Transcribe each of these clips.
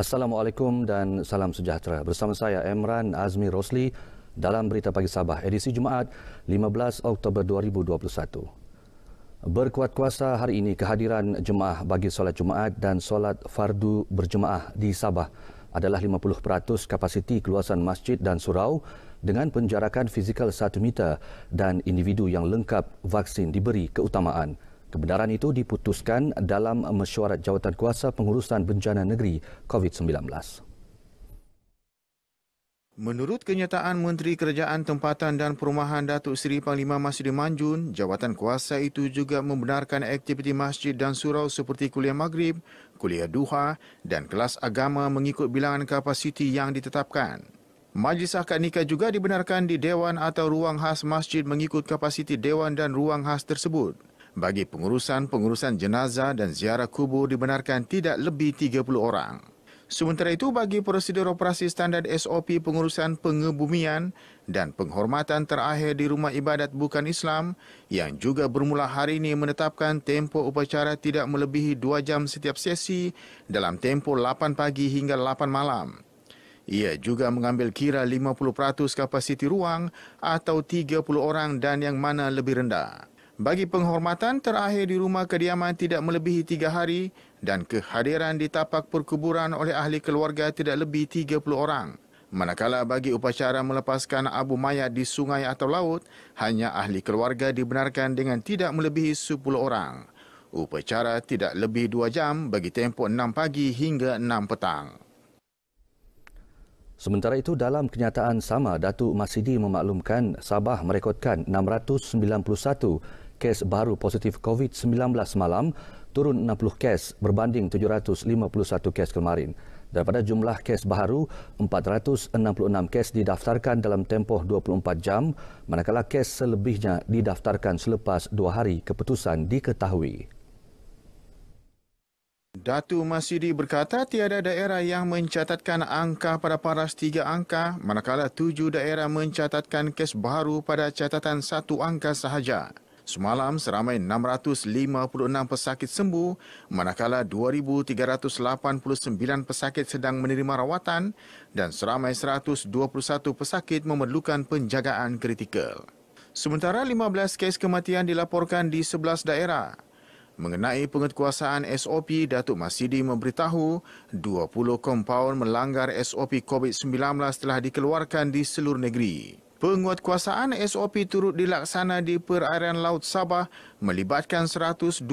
Assalamualaikum dan salam sejahtera. Bersama saya Emran Azmi Rosli dalam Berita Pagi Sabah edisi Jumaat 15 Oktober 2021. Berkuat kuasa hari ini kehadiran jemaah bagi solat Jumaat dan solat fardu berjemaah di Sabah adalah 50% kapasiti keluasan masjid dan surau dengan penjarakan fizikal 1 meter dan individu yang lengkap vaksin diberi keutamaan. Kebenaran itu diputuskan dalam mesyuarat jawatan kuasa pengurusan bencana negeri COVID-19. Menurut kenyataan Menteri Kerajaan Tempatan dan Perumahan Datuk Seri Panglima Masjid Manjun, jawatan kuasa itu juga membenarkan aktiviti masjid dan surau seperti kuliah maghrib, kuliah duha dan kelas agama mengikut bilangan kapasiti yang ditetapkan. Majlis akad nikah juga dibenarkan di dewan atau ruang khas masjid mengikut kapasiti dewan dan ruang khas tersebut bagi pengurusan-pengurusan jenazah dan ziarah kubur dibenarkan tidak lebih 30 orang. Sementara itu, bagi prosedur operasi standar SOP pengurusan pengebumian dan penghormatan terakhir di rumah ibadat bukan Islam yang juga bermula hari ini menetapkan tempoh upacara tidak melebihi 2 jam setiap sesi dalam tempoh 8 pagi hingga 8 malam. Ia juga mengambil kira 50% kapasiti ruang atau 30 orang dan yang mana lebih rendah bagi penghormatan terakhir di rumah kediaman tidak melebihi tiga hari dan kehadiran di tapak perkuburan oleh ahli keluarga tidak lebih 30 orang. Manakala bagi upacara melepaskan abu mayat di sungai atau laut, hanya ahli keluarga dibenarkan dengan tidak melebihi 10 orang. Upacara tidak lebih 2 jam bagi tempoh 6 pagi hingga 6 petang. Sementara itu, dalam kenyataan sama, Datuk Masidi memaklumkan Sabah merekodkan 691 kes baru positif COVID-19 semalam turun 60 kes berbanding 751 kes kemarin. Daripada jumlah kes baru, 466 kes didaftarkan dalam tempoh 24 jam, manakala kes selebihnya didaftarkan selepas dua hari keputusan diketahui. Datu Masidi berkata tiada daerah yang mencatatkan angka pada paras tiga angka, manakala tujuh daerah mencatatkan kes baru pada catatan satu angka sahaja. Semalam seramai 656 pesakit sembuh manakala 2389 pesakit sedang menerima rawatan dan seramai 121 pesakit memerlukan penjagaan kritikal. Sementara 15 kes kematian dilaporkan di 11 daerah. Mengenai pengetkuasaan SOP, Datuk Masidi memberitahu 20 kompaun melanggar SOP COVID-19 telah dikeluarkan di seluruh negeri. Penguatkuasaan SOP turut dilaksana di perairan Laut Sabah melibatkan 128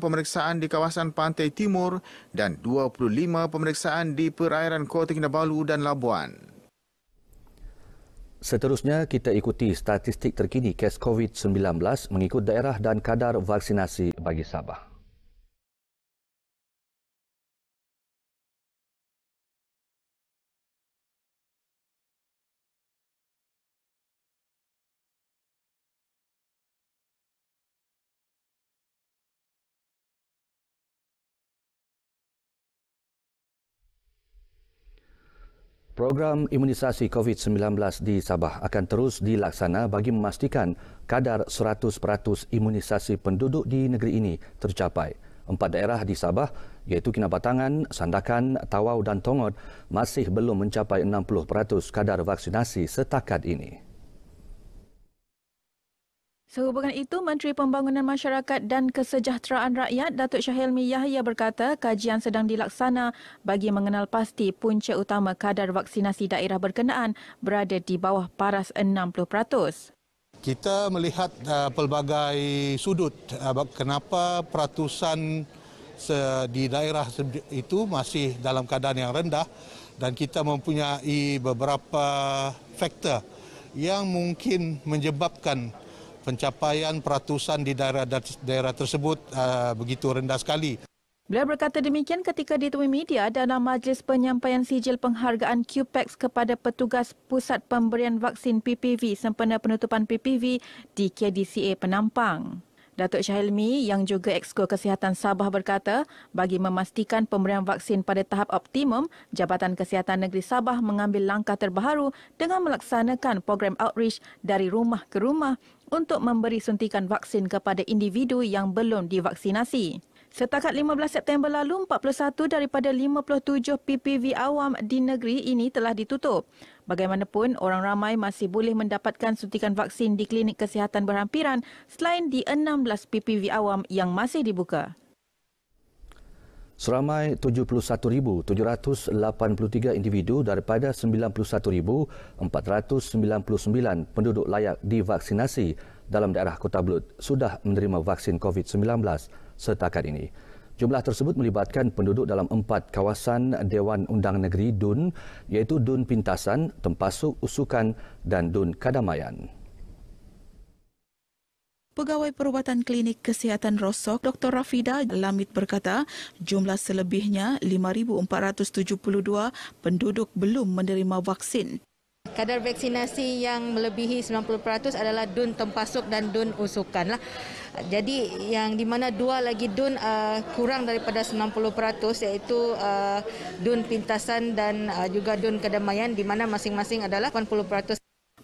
pemeriksaan di kawasan Pantai Timur dan 25 pemeriksaan di perairan Kota Kinabalu dan Labuan. Seterusnya, kita ikuti statistik terkini kes COVID-19 mengikut daerah dan kadar vaksinasi bagi Sabah. Program imunisasi COVID-19 di Sabah akan terus dilaksana bagi memastikan kadar 100% imunisasi penduduk di negeri ini tercapai. Empat daerah di Sabah iaitu Kinabatangan, Sandakan, Tawau dan Tongod masih belum mencapai 60% kadar vaksinasi setakat ini. Sehubungan itu, Menteri Pembangunan Masyarakat dan Kesejahteraan Rakyat Datuk Syahilmi Yahya berkata kajian sedang dilaksana bagi mengenal pasti punca utama kadar vaksinasi daerah berkenaan berada di bawah paras 60%. Kita melihat uh, pelbagai sudut uh, kenapa peratusan di daerah itu masih dalam keadaan yang rendah dan kita mempunyai beberapa faktor yang mungkin menyebabkan pencapaian peratusan di daerah-daerah tersebut uh, begitu rendah sekali. Beliau berkata demikian ketika ditemui media dalam majlis penyampaian sijil penghargaan QPEX kepada petugas pusat pemberian vaksin PPV sempena penutupan PPV di KDCA Penampang. Datuk Syahilmi yang juga Exco Kesihatan Sabah berkata, bagi memastikan pemberian vaksin pada tahap optimum, Jabatan Kesihatan Negeri Sabah mengambil langkah terbaru dengan melaksanakan program outreach dari rumah ke rumah untuk memberi suntikan vaksin kepada individu yang belum divaksinasi. Setakat 15 September lalu, 41 daripada 57 PPV awam di negeri ini telah ditutup. Bagaimanapun, orang ramai masih boleh mendapatkan suntikan vaksin di klinik kesihatan berhampiran selain di 16 PPV awam yang masih dibuka. Seramai 71,783 individu daripada 91,499 penduduk layak divaksinasi dalam daerah Kota Belud sudah menerima vaksin COVID-19 setakat ini. Jumlah tersebut melibatkan penduduk dalam empat kawasan Dewan Undang Negeri DUN iaitu DUN Pintasan, Tempasuk Usukan dan DUN Kadamayan. Pegawai Perubatan Klinik Kesihatan Rosok, Dr. Rafida Lamit berkata, jumlah selebihnya 5,472 penduduk belum menerima vaksin. Kadar vaksinasi yang melebihi 90% adalah dun tempasuk dan dun usukan. Lah. Jadi yang di mana dua lagi dun uh, kurang daripada 90% iaitu uh, dun pintasan dan uh, juga dun kedamaian di mana masing-masing adalah 80%.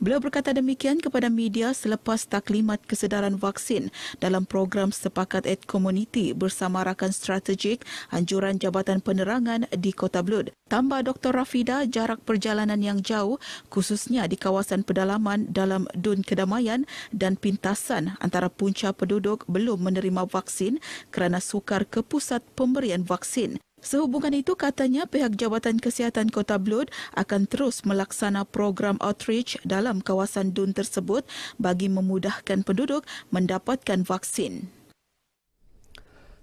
Beliau berkata demikian kepada media selepas taklimat kesedaran vaksin dalam program sepakat at community bersama rakan strategik anjuran Jabatan Penerangan di Kota Blud. Tambah Dr. Rafida, jarak perjalanan yang jauh khususnya di kawasan pedalaman dalam Dun Kedamaian dan pintasan antara punca penduduk belum menerima vaksin kerana sukar ke pusat pemberian vaksin. Sehubungan itu katanya pihak Jabatan Kesihatan Kota Blud akan terus melaksana program outreach dalam kawasan dun tersebut bagi memudahkan penduduk mendapatkan vaksin.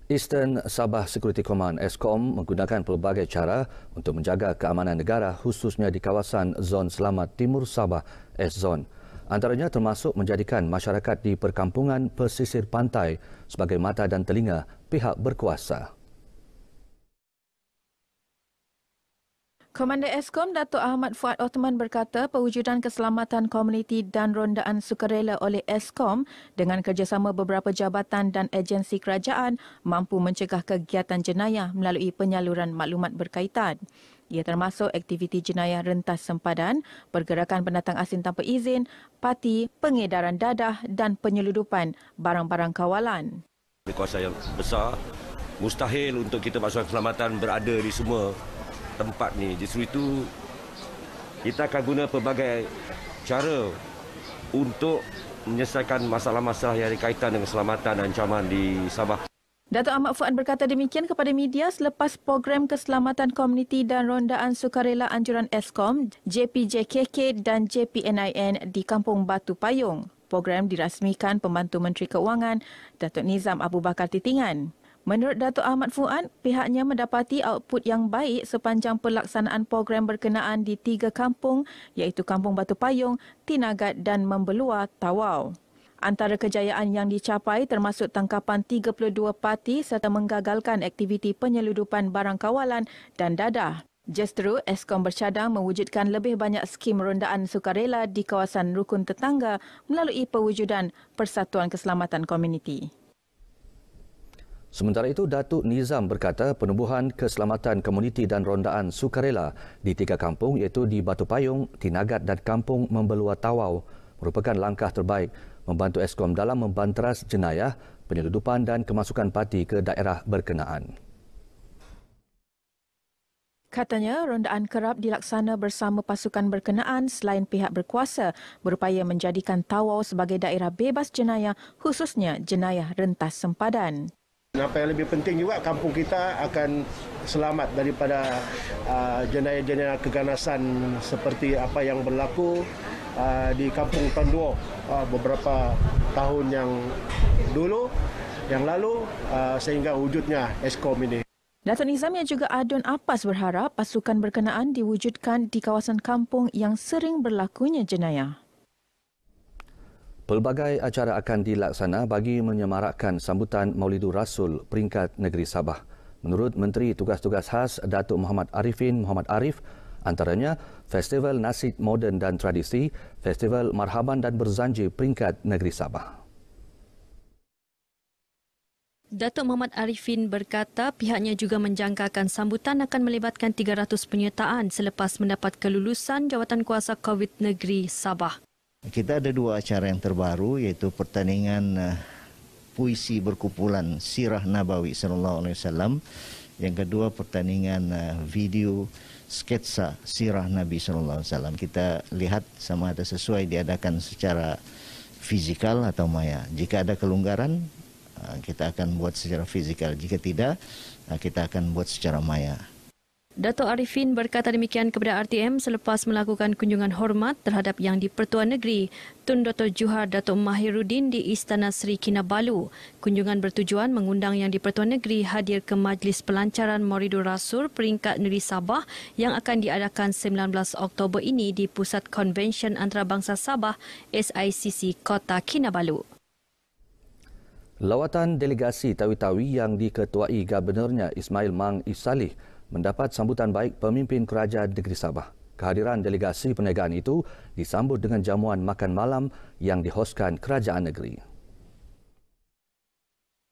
Eastern Sabah Security Command (ESCOM) menggunakan pelbagai cara untuk menjaga keamanan negara khususnya di kawasan Zon Selamat Timur Sabah (S-Zone). Antaranya termasuk menjadikan masyarakat di perkampungan pesisir pantai sebagai mata dan telinga pihak berkuasa. Komander Eskom Datuk Ahmad Fuad Othman berkata perwujudan keselamatan komuniti dan rondaan sukarela oleh Eskom dengan kerjasama beberapa jabatan dan agensi kerajaan mampu mencegah kegiatan jenayah melalui penyaluran maklumat berkaitan. Ia termasuk aktiviti jenayah rentas sempadan, pergerakan pendatang asing tanpa izin, parti, pengedaran dadah dan penyeludupan barang-barang kawalan. kuasa yang besar, mustahil untuk kita pasukan keselamatan berada di semua tempat ni. Justru itu kita akan guna pelbagai cara untuk menyelesaikan masalah-masalah yang berkaitan dengan keselamatan dan ancaman di Sabah. Datuk Ahmad Fuad berkata demikian kepada media selepas program keselamatan komuniti dan rondaan sukarela anjuran ESKOM, JPJKK dan JPNIN di Kampung Batu Payung. Program dirasmikan Pembantu Menteri Keuangan Datuk Nizam Abu Bakar Titingan. Menurut Datuk Ahmad Fuad, pihaknya mendapati output yang baik sepanjang pelaksanaan program berkenaan di tiga kampung iaitu Kampung Batu Payung, Tinagat dan Membelua, Tawau. Antara kejayaan yang dicapai termasuk tangkapan 32 parti serta menggagalkan aktiviti penyeludupan barang kawalan dan dadah. Justru, Eskom bercadang mewujudkan lebih banyak skim rondaan sukarela di kawasan rukun tetangga melalui perwujudan Persatuan Keselamatan Komuniti. Sementara itu, Datuk Nizam berkata penubuhan keselamatan komuniti dan rondaan sukarela di tiga kampung iaitu di Batu Payung, Tinagat dan Kampung Membelua Tawau merupakan langkah terbaik membantu ESKOM dalam membanteras jenayah, penyeludupan dan kemasukan parti ke daerah berkenaan. Katanya, rondaan kerap dilaksana bersama pasukan berkenaan selain pihak berkuasa berupaya menjadikan Tawau sebagai daerah bebas jenayah khususnya jenayah rentas sempadan. Apa yang lebih penting juga kampung kita akan selamat daripada uh, jenayah-jenayah keganasan seperti apa yang berlaku uh, di kampung Tanduo uh, beberapa tahun yang dulu yang lalu sehingga wujudnya Eskom ini. Datuk Nizam yang juga Adun Apas berharap pasukan berkenaan diwujudkan di kawasan kampung yang sering berlakunya jenayah. Pelbagai acara akan dilaksana bagi menyemarakkan sambutan Maulidur Rasul peringkat negeri Sabah. Menurut Menteri Tugas-Tugas Khas Datuk Muhammad Arifin Muhammad Arif, antaranya Festival Nasi Moden dan Tradisi, Festival Marhaban dan Berzanji peringkat negeri Sabah. Datuk Muhammad Arifin berkata pihaknya juga menjangkakan sambutan akan melibatkan 300 penyertaan selepas mendapat kelulusan jawatan kuasa COVID negeri Sabah. Kita ada dua acara yang terbaru yaitu pertandingan uh, puisi berkumpulan Sirah Nabawi sallallahu alaihi wasallam. Yang kedua pertandingan uh, video sketsa Sirah Nabi sallallahu alaihi wasallam. Kita lihat sama ada sesuai diadakan secara fizikal atau maya. Jika ada kelonggaran uh, kita akan buat secara fizikal. Jika tidak uh, kita akan buat secara maya. Dato' Arifin berkata demikian kepada RTM selepas melakukan kunjungan hormat terhadap Yang di-Pertuan Negeri, Tun Dato' Juhar Dato' Mahirudin di Istana Sri Kinabalu. Kunjungan bertujuan mengundang Yang di-Pertuan Negeri hadir ke Majlis Pelancaran Moridur Rasul Peringkat Negeri Sabah yang akan diadakan 19 Oktober ini di Pusat Konvensyen Antarabangsa Sabah SICC Kota Kinabalu. Lawatan delegasi Tawi-Tawi yang diketuai Gabenornya Ismail Mang Isalih mendapat sambutan baik pemimpin kerajaan negeri Sabah. Kehadiran delegasi perniagaan itu disambut dengan jamuan makan malam yang dihoskan kerajaan negeri.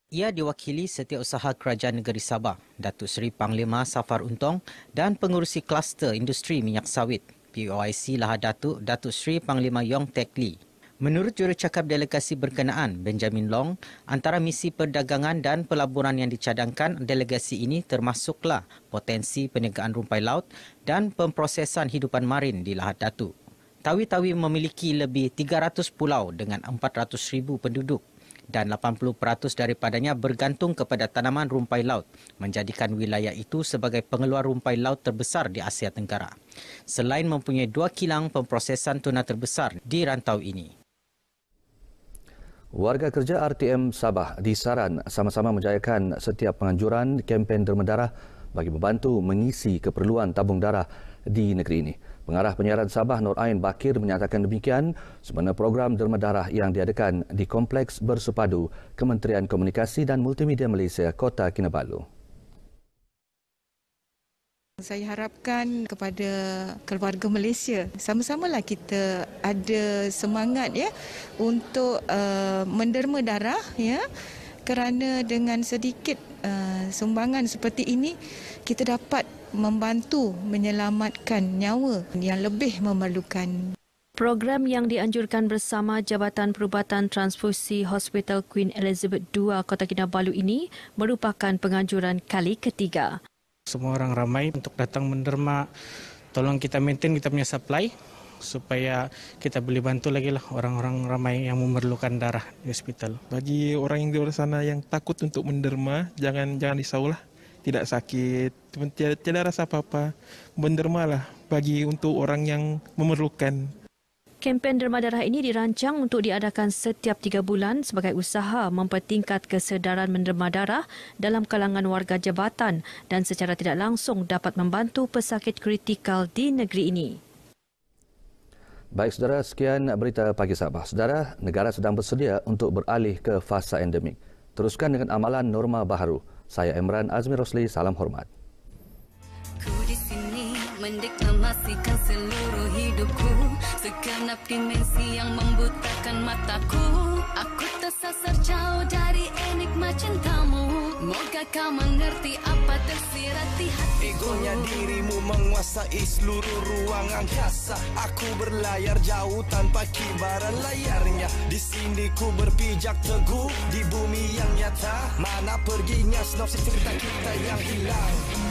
Ia diwakili setiausaha kerajaan negeri Sabah, Datuk Seri Panglima Safar Untong dan pengurusi kluster industri minyak sawit, Lahad Lahadatuk Datuk Seri Panglima Yong Tek Lee. Menurut jurucakap delegasi berkenaan Benjamin Long, antara misi perdagangan dan pelaburan yang dicadangkan delegasi ini termasuklah potensi penegakan rumpai laut dan pemprosesan hidupan marin di Lahat Datu. Tawi-tawi memiliki lebih 300 pulau dengan 400,000 penduduk dan 80% daripadanya bergantung kepada tanaman rumpai laut, menjadikan wilayah itu sebagai pengeluar rumpai laut terbesar di Asia Tenggara. Selain mempunyai dua kilang pemprosesan tuna terbesar di rantau ini. Warga kerja RTM Sabah disaran sama-sama menjayakan setiap penganjuran kempen derma darah bagi membantu mengisi keperluan tabung darah di negeri ini. Pengarah penyiaran Sabah Nur Ain Bakir menyatakan demikian sebenar program derma darah yang diadakan di Kompleks Bersepadu Kementerian Komunikasi dan Multimedia Malaysia Kota Kinabalu. Saya harapkan kepada keluarga Malaysia sama-samalah kita ada semangat ya untuk uh, menderma darah ya kerana dengan sedikit uh, sumbangan seperti ini kita dapat membantu menyelamatkan nyawa yang lebih memerlukan. Program yang dianjurkan bersama Jabatan Perubatan Transfusi Hospital Queen Elizabeth II Kota Kinabalu ini merupakan penganjuran kali ketiga semua orang ramai untuk datang menderma. Tolong kita maintain kita punya supply supaya kita boleh bantu lagi lah orang-orang ramai yang memerlukan darah di hospital. Bagi orang yang di luar sana yang takut untuk menderma, jangan jangan risaulah. Tidak sakit, tiada rasa apa-apa. Mendermalah bagi untuk orang yang memerlukan. Kempen derma darah ini dirancang untuk diadakan setiap tiga bulan sebagai usaha mempertingkat kesedaran menderma darah dalam kalangan warga jabatan dan secara tidak langsung dapat membantu pesakit kritikal di negeri ini. Baik saudara, sekian berita pagi Sabah. Saudara, negara sedang bersedia untuk beralih ke fasa endemik. Teruskan dengan amalan norma baru. Saya Emran Azmi Rosli, salam hormat. Ku di sini mendeklamasikan seluruh hidupku. Segenap dimensi yang membutakan mataku Aku tersasar jauh dari enigma cintamu Moga kau mengerti apa tersirat di hatiku Egonya dirimu menguasai seluruh ruang angkasa Aku berlayar jauh tanpa kibaran layarnya Di sini ku berpijak teguh di bumi yang nyata Mana perginya sinopsis cerita kita yang hilang